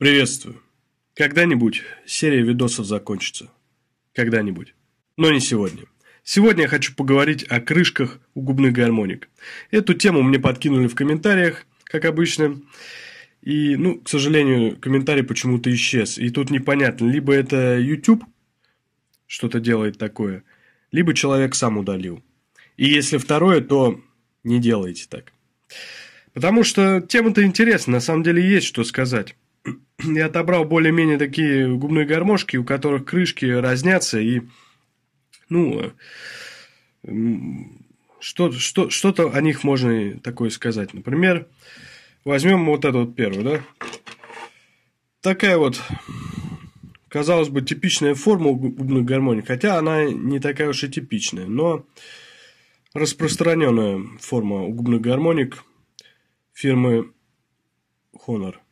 Приветствую. Когда-нибудь серия видосов закончится. Когда-нибудь. Но не сегодня. Сегодня я хочу поговорить о крышках у губных гармоник. Эту тему мне подкинули в комментариях, как обычно. И, ну, к сожалению, комментарий почему-то исчез. И тут непонятно, либо это YouTube что-то делает такое, либо человек сам удалил. И если второе, то не делайте так. Потому что тема-то интересна, на самом деле есть что сказать. я отобрал более-менее такие губные гармошки, у которых крышки разнятся, и, ну, э, что, что, что-то о них можно такое сказать. Например, возьмем вот эту вот первую, да? Такая вот, казалось бы, типичная форма губных гармоний, хотя она не такая уж и типичная, но распространенная форма у губных гармоник фирмы Honor –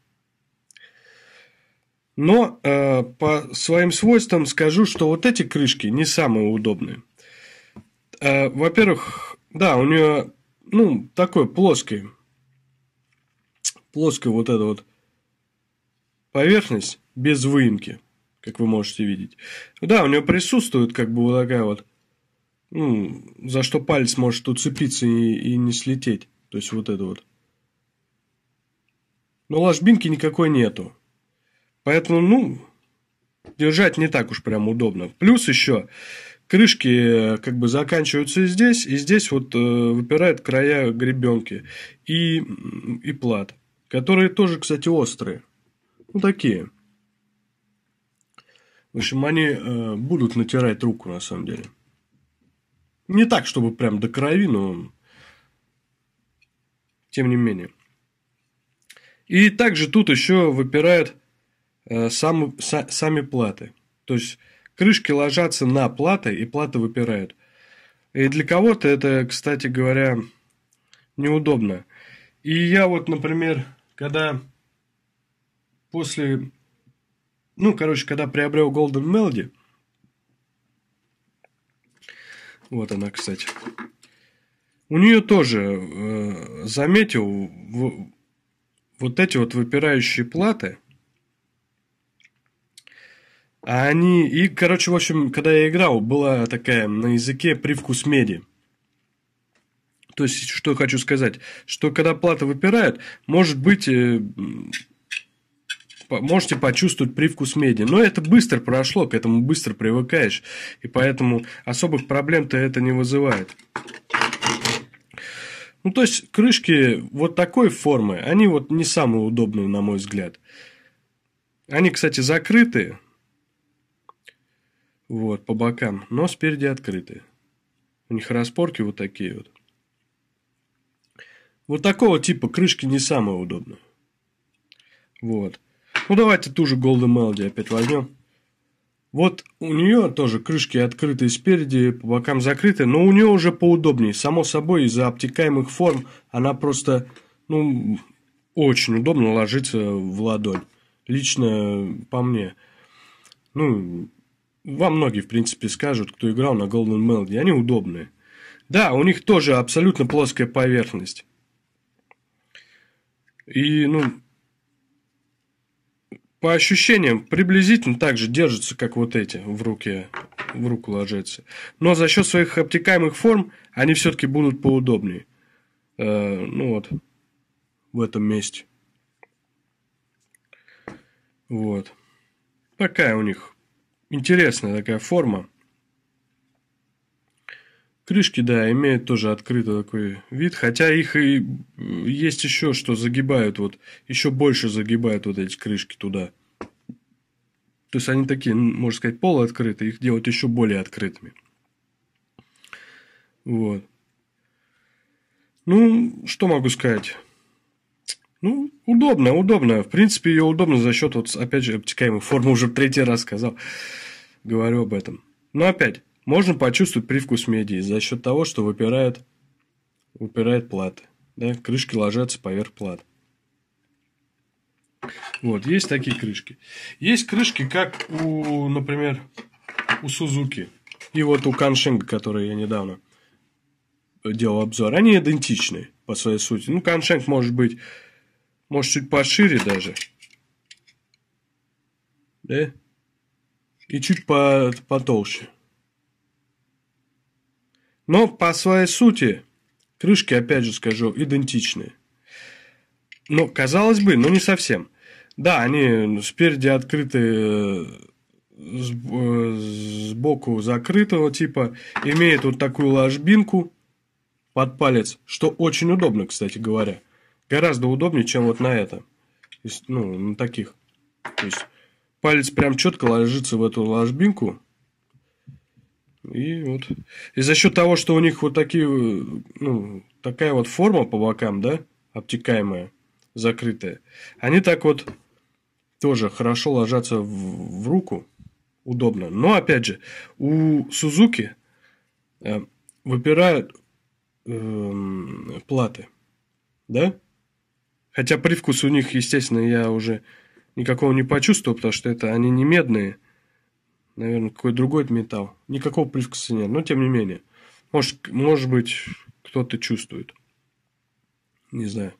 но э, по своим свойствам скажу, что вот эти крышки не самые удобные. Э, во-первых, да, у нее, ну, такой плоский, плоская вот эта вот поверхность без выемки, как вы можете видеть. Да, у нее присутствует как бы вот такая вот, ну, за что палец может уцепиться и, и не слететь. То есть вот это вот. Но ложбинки никакой нету. Поэтому, ну, держать не так уж прям удобно. Плюс еще крышки э, как бы заканчиваются здесь, и здесь вот э, выпирают края гребенки и, и плат, которые тоже, кстати, острые. Ну, такие. В общем, они э, будут натирать руку, на самом деле. Не так, чтобы прям до крови, но тем не менее. И также тут еще выпирает Э, сам, са, сами платы. То есть крышки ложатся на платы, и платы выпирают. И для кого-то это, кстати говоря, неудобно. И я вот, например, когда после... Ну, короче, когда приобрел Golden Melody, вот она, кстати. У нее тоже э, заметил в, вот эти вот выпирающие платы – а они... И, короче, в общем, когда я играл, была такая на языке привкус меди. То есть, что хочу сказать, что когда плата выпирает, может быть, э, можете почувствовать привкус меди. Но это быстро прошло, к этому быстро привыкаешь, и поэтому особых проблем-то это не вызывает. Ну, то есть, крышки вот такой формы, они вот не самые удобные, на мой взгляд. Они, кстати, закрыты, вот, по бокам, но спереди открыты. У них распорки вот такие вот. Вот такого типа крышки не самое удобное. Вот. Ну, давайте ту же Golden Melody опять возьмем. Вот у нее тоже крышки открытые спереди, по бокам закрыты, но у нее уже поудобнее. Само собой, из-за обтекаемых форм она просто, ну, очень удобно ложится в ладонь. Лично по мне. Ну, вам многие, в принципе, скажут, кто играл на Golden Melody. Они удобные. Да, у них тоже абсолютно плоская поверхность. И, ну, по ощущениям, приблизительно так же держатся, как вот эти в руке, в руку ложатся. Но за счет своих обтекаемых форм они все-таки будут поудобнее. Э, ну вот, в этом месте. Вот. Такая у них Интересная такая форма. Крышки, да, имеют тоже открытый такой вид, хотя их и есть еще, что загибают, вот, еще больше загибают вот эти крышки туда. То есть они такие, можно сказать, полуоткрытые, их делают еще более открытыми. Вот. Ну, что могу сказать? Ну, удобно, удобно. В принципе, ее удобно за счет, вот, опять же, обтекаемой формы уже в третий раз сказал говорю об этом. Но опять, можно почувствовать привкус меди за счет того, что выпирает, выпирает платы. Да? Крышки ложатся поверх плат. Вот, есть такие крышки. Есть крышки, как у, например, у Сузуки. И вот у Каншинга, который я недавно делал обзор. Они идентичны по своей сути. Ну, Каншинг может быть, может, чуть пошире даже. Да? и чуть по потолще. Но по своей сути крышки, опять же скажу, идентичные. Но казалось бы, но не совсем. Да, они спереди открыты, э, э, сбоку закрытого типа, имеют вот такую ложбинку под палец, что очень удобно, кстати говоря. Гораздо удобнее, чем вот на это. Ну, на таких. То есть Палец прям четко ложится в эту ложбинку. И вот. И за счет того, что у них вот такие, ну, такая вот форма по бокам, да, обтекаемая, закрытая, они так вот тоже хорошо ложатся в, в руку, удобно. Но опять же, у Сузуки э, выпирают э, платы, да? Хотя привкус у них, естественно, я уже Никакого не почувствовал, потому что это они не медные. Наверное, какой другой металл. Никакого привкуса нет, но тем не менее. Может, может быть, кто-то чувствует. Не знаю.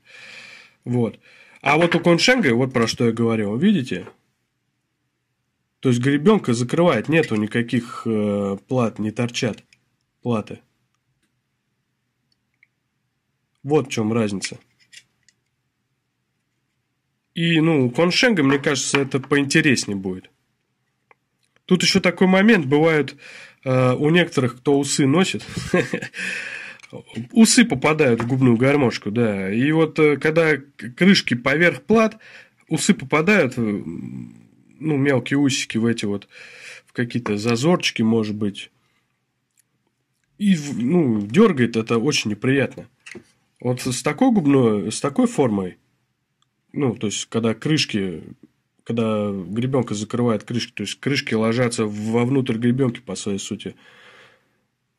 Вот. А вот у Коншенга, вот про что я говорил, видите? То есть гребенка закрывает, нету никаких э, плат, не торчат платы. Вот в чем разница. И, ну, у мне кажется, это поинтереснее будет. Тут еще такой момент, бывает э, у некоторых, кто усы носит, усы попадают в губную гармошку, да. И вот э, когда крышки поверх плат, усы попадают, ну, мелкие усики в эти вот, в какие-то зазорчики, может быть. И, ну, дергает это очень неприятно. Вот с такой губной, с такой формой ну, то есть, когда крышки, когда гребенка закрывает крышки, то есть, крышки ложатся вовнутрь гребенки, по своей сути.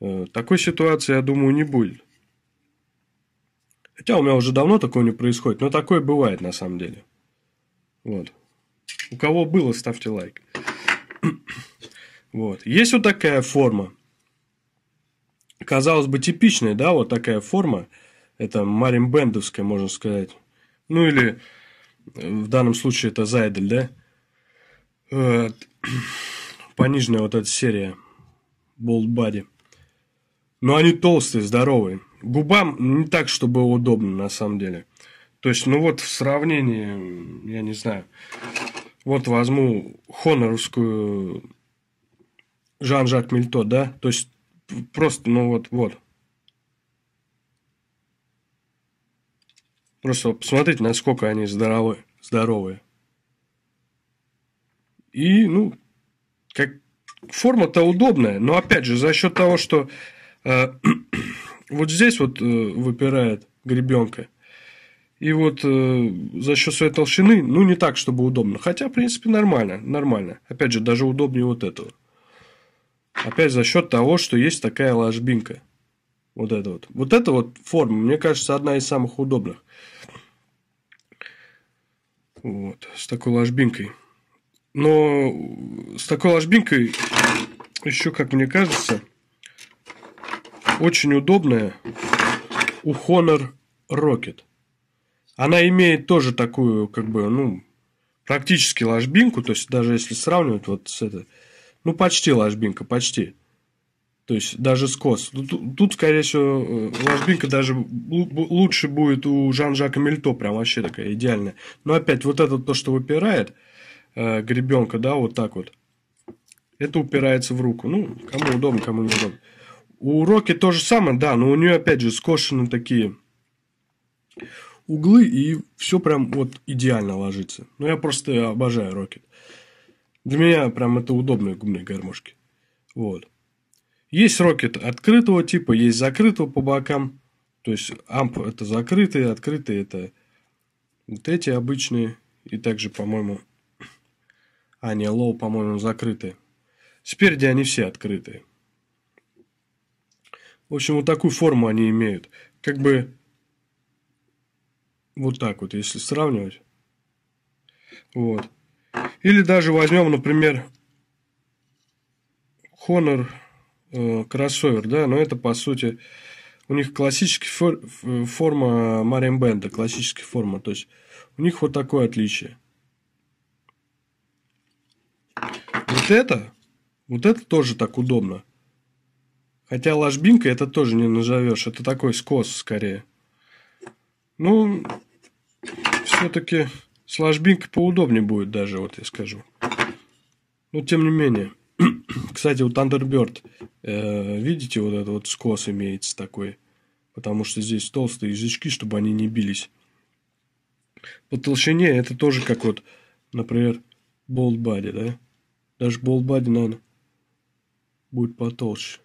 Э, такой ситуации, я думаю, не будет. Хотя у меня уже давно такое не происходит, но такое бывает на самом деле. Вот. У кого было, ставьте лайк. вот. Есть вот такая форма. Казалось бы, типичная, да, вот такая форма. Это маримбендовская, можно сказать. Ну или в данном случае это Зайдель, да? Э, пониженная вот эта серия Bold Бади. Но они толстые, здоровые. Губам не так, чтобы удобно, на самом деле. То есть, ну вот в сравнении, я не знаю, вот возьму хоноровскую Жан-Жак Мельто, да, то есть просто, ну вот, вот, Просто посмотрите, насколько они здоровы, здоровые. И, ну, как форма-то удобная, но опять же, за счет того, что э, вот здесь вот э, выпирает гребенка, и вот э, за счет своей толщины, ну, не так, чтобы удобно. Хотя, в принципе, нормально, нормально. Опять же, даже удобнее вот этого. Опять за счет того, что есть такая ложбинка. Вот это вот. Вот эта вот форма, мне кажется, одна из самых удобных. Вот, с такой ложбинкой. Но с такой ложбинкой еще, как мне кажется, очень удобная у Honor Rocket. Она имеет тоже такую, как бы, ну, практически ложбинку, то есть даже если сравнивать вот с этой, ну, почти ложбинка, почти. То есть даже скос. Ну, тут, тут скорее всего, ложбинка э, даже лучше будет у Жан-Жака Мельто, прям вообще такая идеальная. Но опять вот это то, что выпирает, э, гребенка, да, вот так вот. Это упирается в руку. Ну, кому удобно, кому неудобно. У Рокки то же самое, да, но у нее опять же скошены такие углы, и все прям вот идеально ложится. Ну, я просто обожаю Рокет. Для меня прям это удобные губные гармошки. Вот. Есть рокет открытого типа, есть закрытого по бокам. То есть амп это закрытые, открытые это вот эти обычные. И также, по-моему, а не лоу, по-моему, закрытые. Спереди они все открытые. В общем, вот такую форму они имеют. Как бы вот так вот, если сравнивать. Вот. Или даже возьмем, например, Honor Э, кроссовер, да, но это по сути у них классическая фор форма Марин Бенда, классическая форма, то есть у них вот такое отличие. Вот это, вот это тоже так удобно. Хотя ложбинка это тоже не назовешь, это такой скос скорее. Ну, все-таки с ложбинкой поудобнее будет даже, вот я скажу. Но тем не менее. Кстати, у Thunderbird, э, видите, вот этот вот скос имеется такой. Потому что здесь толстые язычки, чтобы они не бились. По толщине это тоже как вот, например, Bold Body, да? Даже Bold Body, наверное, будет потолще.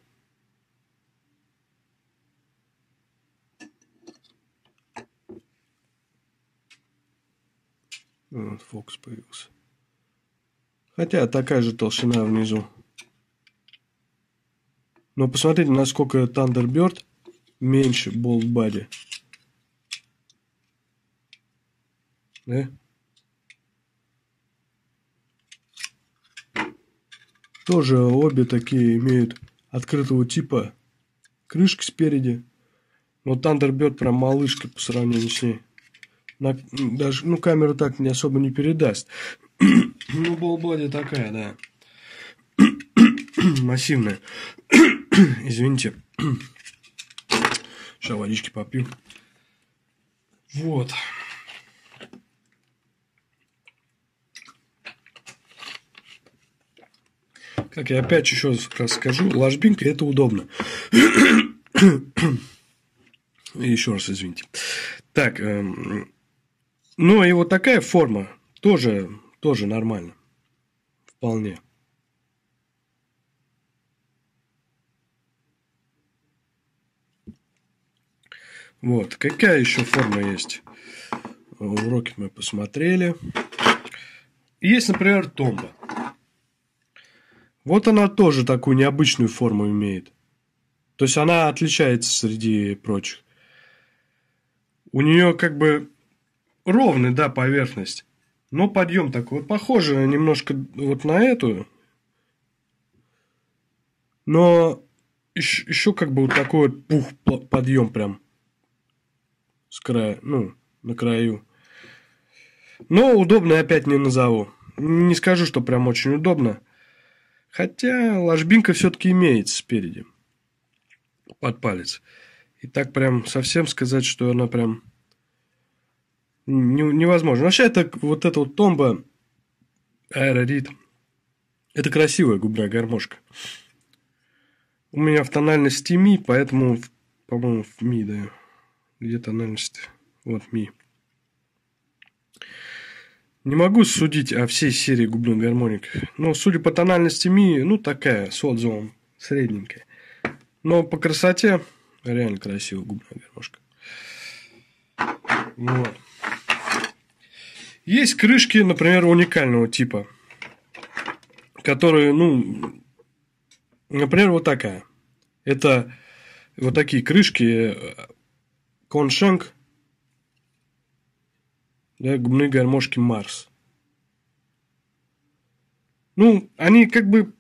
Вот, Фокс появился. Хотя такая же толщина внизу. Но посмотрите, насколько Thunderbird меньше Bolt Body. Да? Тоже обе такие имеют открытого типа крышки спереди. Но Thunderbird прям малышка по сравнению с ней. На, даже, ну, камера так не особо не передаст. Ну, болбоди такая, да. Массивная. Извините. Сейчас водички попью. Вот. Как я опять еще раз скажу, ложбинка это удобно. еще раз извините. Так, эм, ну и вот такая форма тоже тоже нормально. Вполне. Вот. Какая еще форма есть? Уроки мы посмотрели. Есть, например, томба. Вот она тоже такую необычную форму имеет. То есть она отличается среди прочих. У нее как бы ровная, да, поверхность. Но ну, подъем такой вот похоже немножко вот на эту. Но еще, еще как бы вот такой вот пух подъем прям с края, ну, на краю. Но удобно опять не назову. Не скажу, что прям очень удобно. Хотя ложбинка все-таки имеется спереди. Под палец. И так прям совсем сказать, что она прям невозможно. Вообще, это вот эта вот томба аэрорит. Это красивая губная гармошка. У меня в тональности ми, поэтому, по-моему, в ми, да. Где тональность? Вот ми. Не могу судить о всей серии губных гармоник. Но ну, судя по тональности ми, ну такая, с отзывом, средненькая. Но по красоте реально красивая губная гармошка. Вот. Есть крышки, например, уникального типа, которые, ну, например, вот такая. Это вот такие крышки э, Коншанг, да, губные гармошки Марс. Ну, они как бы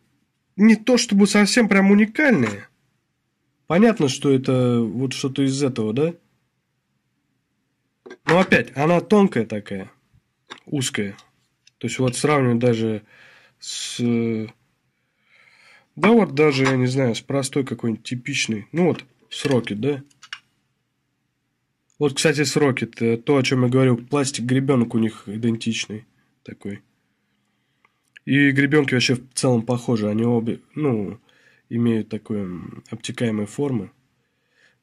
не то чтобы совсем прям уникальные. Понятно, что это вот что-то из этого, да? Но опять, она тонкая такая узкая. То есть вот сравнивать даже с... Да вот даже, я не знаю, с простой какой-нибудь типичной. Ну вот, с Rocket, да? Вот, кстати, с Rocket. Э, то, о чем я говорил, пластик гребенок у них идентичный такой. И гребенки вообще в целом похожи. Они обе, ну, имеют такую обтекаемые формы.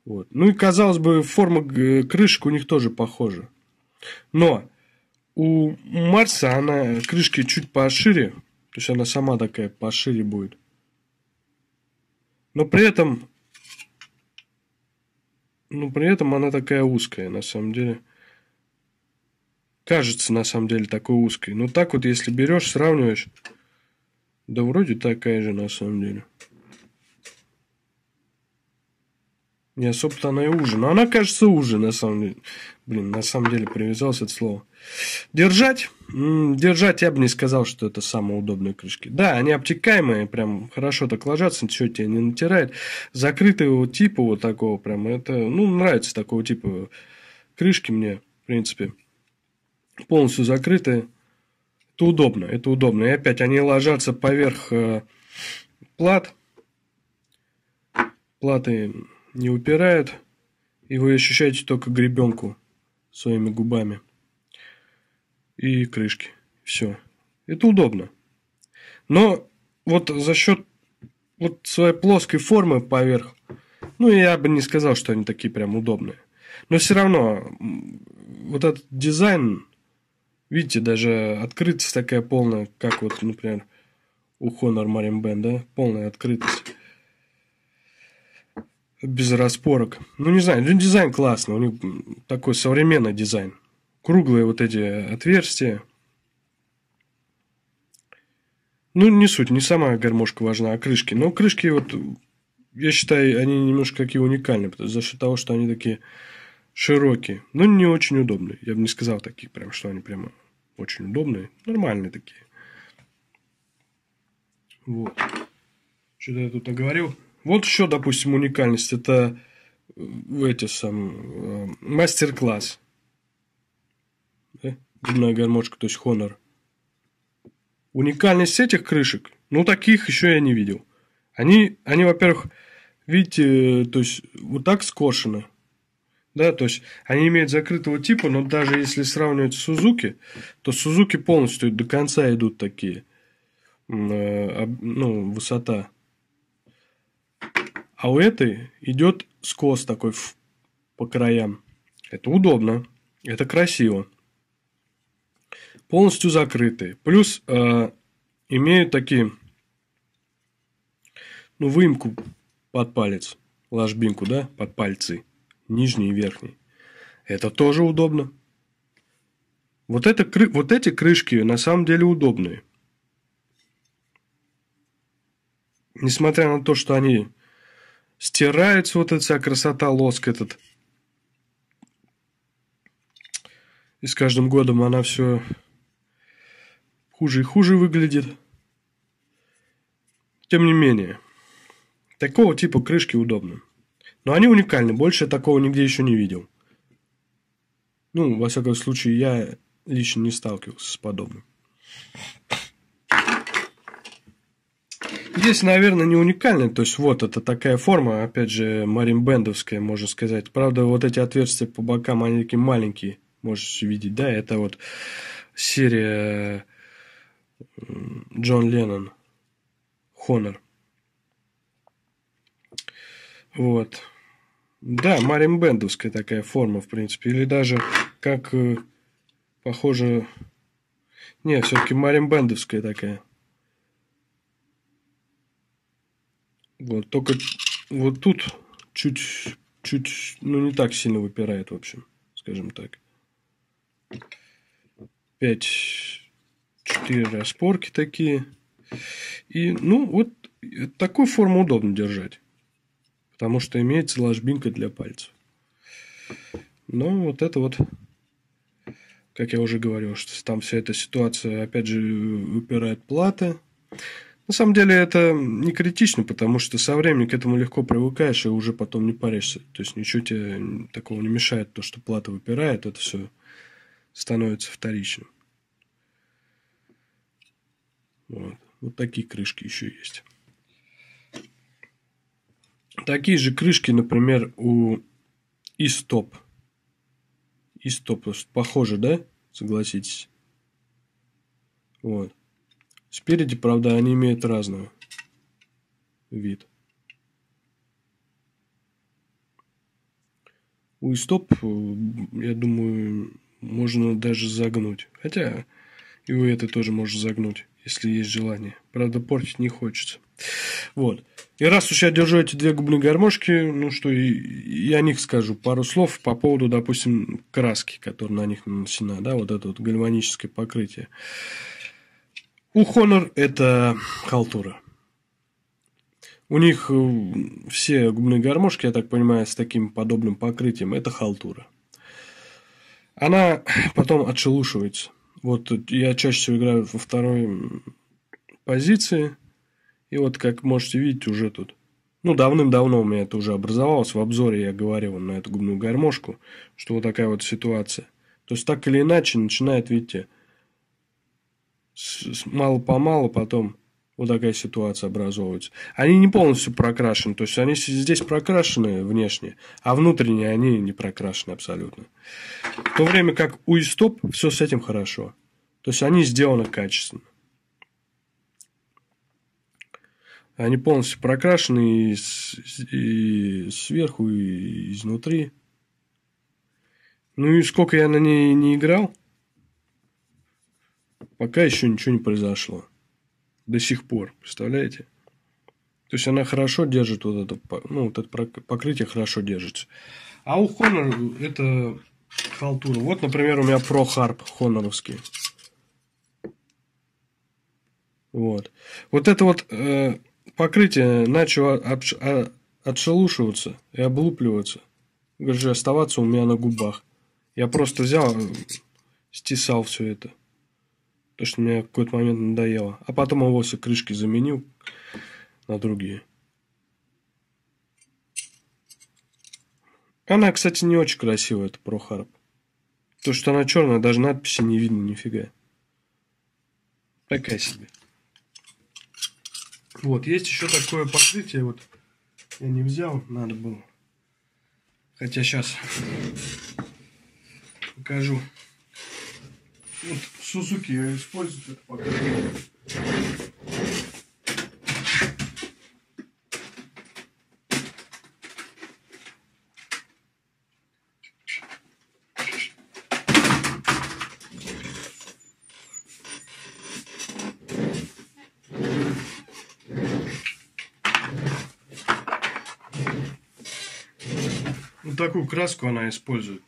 Вот. Ну и, казалось бы, форма крышек у них тоже похожа. Но у Марса она крышки чуть пошире, то есть она сама такая пошире будет. Но при этом, но ну, при этом она такая узкая, на самом деле. Кажется, на самом деле, такой узкой. Но так вот, если берешь, сравниваешь, да вроде такая же, на самом деле. не особо-то она и ужин. Она, кажется, ужин, на самом деле. Блин, на самом деле привязалось это слово. Держать? Держать я бы не сказал, что это самые удобные крышки. Да, они обтекаемые, прям хорошо так ложатся, ничего тебя не натирает. Закрытого типа вот такого прям, это, ну, нравится такого типа крышки мне, в принципе. Полностью закрытые. Это удобно, это удобно. И опять они ложатся поверх э, плат. Платы не упирает, и вы ощущаете только гребенку своими губами и крышки. Все. Это удобно. Но вот за счет вот своей плоской формы поверх, ну, я бы не сказал, что они такие прям удобные. Но все равно, вот этот дизайн, видите, даже открытость такая полная, как вот, например, у Honor Marin Band, да, полная открытость без распорок. Ну, не знаю, ну, дизайн классный, у них такой современный дизайн. Круглые вот эти отверстия. Ну, не суть, не сама гармошка важна, а крышки. Но крышки вот, я считаю, они немножко какие уникальные, за счет того, что они такие широкие, но ну, не очень удобные. Я бы не сказал таких, прям, что они прямо очень удобные, нормальные такие. Вот. Что-то я тут наговорил. Вот еще, допустим, уникальность. Это э, эти сам э, мастер-класс. Да? Губная гармошка, то есть Honor. Уникальность этих крышек, ну, таких еще я не видел. Они, они во-первых, видите, то есть вот так скошены. Да, то есть они имеют закрытого типа, но даже если сравнивать с Сузуки, то Сузуки полностью до конца идут такие. Э, ну, высота а у этой идет скос такой по краям. Это удобно. Это красиво. Полностью закрытые. Плюс э, имеют такие, ну, выемку под палец. Ложбинку, да, под пальцы. Нижний и верхний. Это тоже удобно. Вот, это, вот эти крышки на самом деле удобные. Несмотря на то, что они стирается вот эта вся красота, лоск этот. И с каждым годом она все хуже и хуже выглядит. Тем не менее, такого типа крышки удобны. Но они уникальны, больше я такого нигде еще не видел. Ну, во всяком случае, я лично не сталкивался с подобным. Здесь, наверное, не уникальный, то есть вот это такая форма, опять же, маринбендовская, можно сказать. Правда, вот эти отверстия по бокам, они такие маленькие, можешь видеть, да, это вот серия Джон Леннон, Хонор. Вот. Да, маринбендовская такая форма, в принципе, или даже как э, похоже... Не, все-таки маринбендовская такая. Вот, только вот тут чуть, чуть, ну, не так сильно выпирает, в общем, скажем так. Пять, четыре распорки такие. И, ну, вот такую форму удобно держать. Потому что имеется ложбинка для пальцев. Но ну, вот это вот, как я уже говорил, что там вся эта ситуация, опять же, выпирает плата. На самом деле это не критично, потому что со временем к этому легко привыкаешь и уже потом не паришься. То есть ничего тебе такого не мешает, то, что плата выпирает, это все становится вторичным. Вот. вот такие крышки еще есть. Такие же крышки, например, у Истоп. Истоп, похоже, да? Согласитесь. Вот. Спереди, правда, они имеют разную вид. стоп, э, я думаю, можно даже загнуть. Хотя и у этой тоже можно загнуть, если есть желание. Правда, портить не хочется. Вот. И раз уж я держу эти две губные гармошки, ну что, и, и о них скажу пару слов по поводу, допустим, краски, которая на них нанесена, да, вот это вот гальваническое покрытие. У Хонор это халтура. У них э, все губные гармошки, я так понимаю, с таким подобным покрытием, это халтура. Она потом отшелушивается. Вот я чаще всего играю во второй позиции. И вот, как можете видеть, уже тут. Ну, давным-давно у меня это уже образовалось. В обзоре я говорил на эту губную гармошку, что вот такая вот ситуация. То есть, так или иначе, начинает, видите, мало-помалу потом вот такая ситуация образовывается. Они не полностью прокрашены, то есть они здесь прокрашены внешне, а внутренние они не прокрашены абсолютно. В то время как у истоп все с этим хорошо. То есть они сделаны качественно. Они полностью прокрашены и, и сверху, и изнутри. Ну и сколько я на ней не играл – Пока еще ничего не произошло. До сих пор, представляете? То есть она хорошо держит вот это, ну, вот это покрытие хорошо держится. А у Honor это халтура. Вот, например, у меня Pro Harp хоноровский. Вот. Вот это вот э, покрытие начало а, отшелушиваться и облупливаться. Даже оставаться у меня на губах. Я просто взял, э, стесал все это. Потому что мне какой-то момент надоело. А потом его все крышки заменил на другие. Она, кстати, не очень красивая, это Прохарп. То, что она черная, даже надписи не видно нифига. Такая себе. Вот, есть еще такое покрытие, вот я не взял, надо было. Хотя сейчас покажу. Вот Сузуки я использую это пока. Вот ну, такую краску она использует.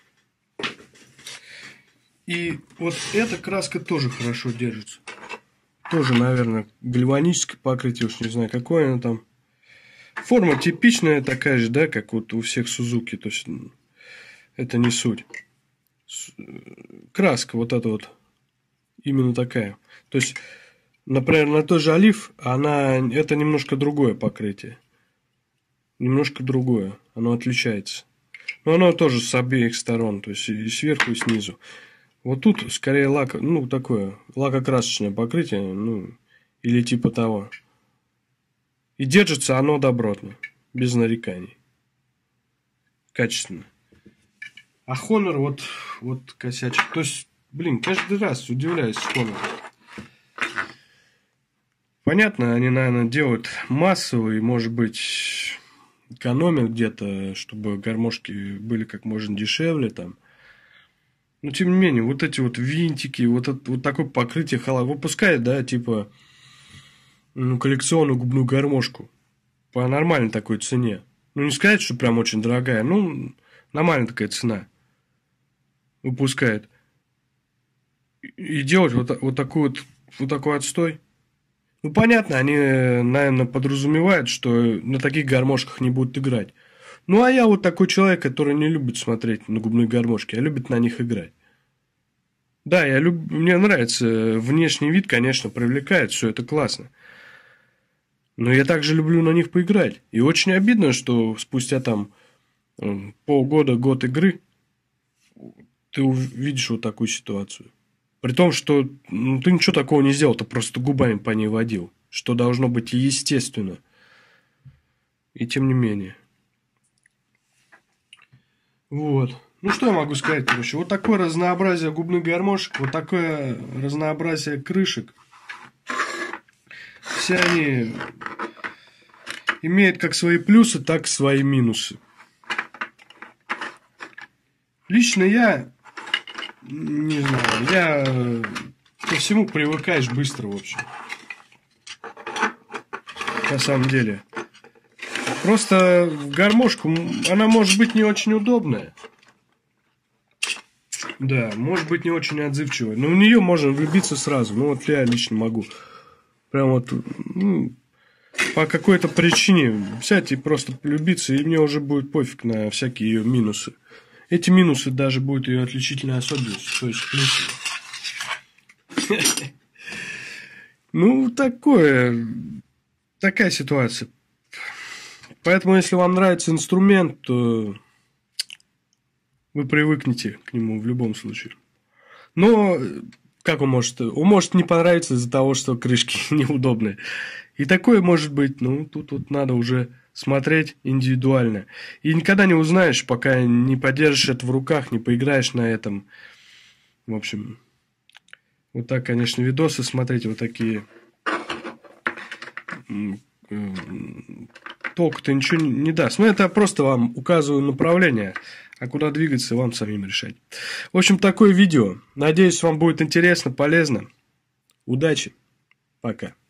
И вот эта краска тоже хорошо держится. Тоже, наверное, гальваническое покрытие, уж не знаю, какое оно там. Форма типичная такая же, да, как вот у всех Сузуки. То есть, это не суть. Э, краска вот эта вот именно такая. То есть, например, на той же олив, она, это немножко другое покрытие. Немножко другое. Оно отличается. Но оно тоже с обеих сторон, то есть и сверху, и снизу. Вот тут скорее лак, ну, такое, лакокрасочное покрытие, ну, или типа того. И держится оно добротно, без нареканий. Качественно. А Хонор вот, вот косячит. То есть, блин, каждый раз удивляюсь Honor. Понятно, они, наверное, делают массовый, может быть, экономят где-то, чтобы гармошки были как можно дешевле там. Но ну, тем не менее, вот эти вот винтики, вот, это, вот такое покрытие халат выпускает, да, типа ну, коллекционную губную гармошку по нормальной такой цене. Ну, не сказать, что прям очень дорогая, ну, нормальная такая цена выпускает. И делать вот, вот, такой вот, вот такой отстой. Ну, понятно, они, наверное, подразумевают, что на таких гармошках не будут играть. Ну, а я вот такой человек, который не любит смотреть на губные гармошки, а любит на них играть. Да, я люб... мне нравится э, внешний вид, конечно, привлекает, все это классно. Но я также люблю на них поиграть. И очень обидно, что спустя там эм, полгода, год игры, ты увидишь вот такую ситуацию. При том, что ну, ты ничего такого не сделал, ты просто губами по ней водил, что должно быть естественно. И тем не менее. Вот. Ну, что я могу сказать, короче? Вот такое разнообразие губных гармошек, вот такое разнообразие крышек. Все они имеют как свои плюсы, так и свои минусы. Лично я, не знаю, я ко всему привыкаешь быстро, в общем. На самом деле. Просто гармошку, она может быть не очень удобная. Да, может быть не очень отзывчивая. Но в нее можно влюбиться сразу. Ну вот я лично могу. Прям вот ну, по какой-то причине взять и просто полюбиться, и мне уже будет пофиг на всякие ее минусы. Эти минусы даже будут ее отличительной особенностью, то есть плюсы. Ну, такое, такая ситуация. Поэтому, если вам нравится инструмент, то вы привыкнете к нему в любом случае. Но э, как он может? Он может не понравиться из-за того, что крышки неудобные. И такое может быть, ну, тут вот надо уже смотреть индивидуально. И никогда не узнаешь, пока не подержишь это в руках, не поиграешь на этом. В общем, вот так, конечно, видосы смотреть, вот такие э, толку-то ничего не даст. Ну, это я просто вам указываю направление, а куда двигаться, вам самим решать. В общем, такое видео. Надеюсь, вам будет интересно, полезно. Удачи. Пока.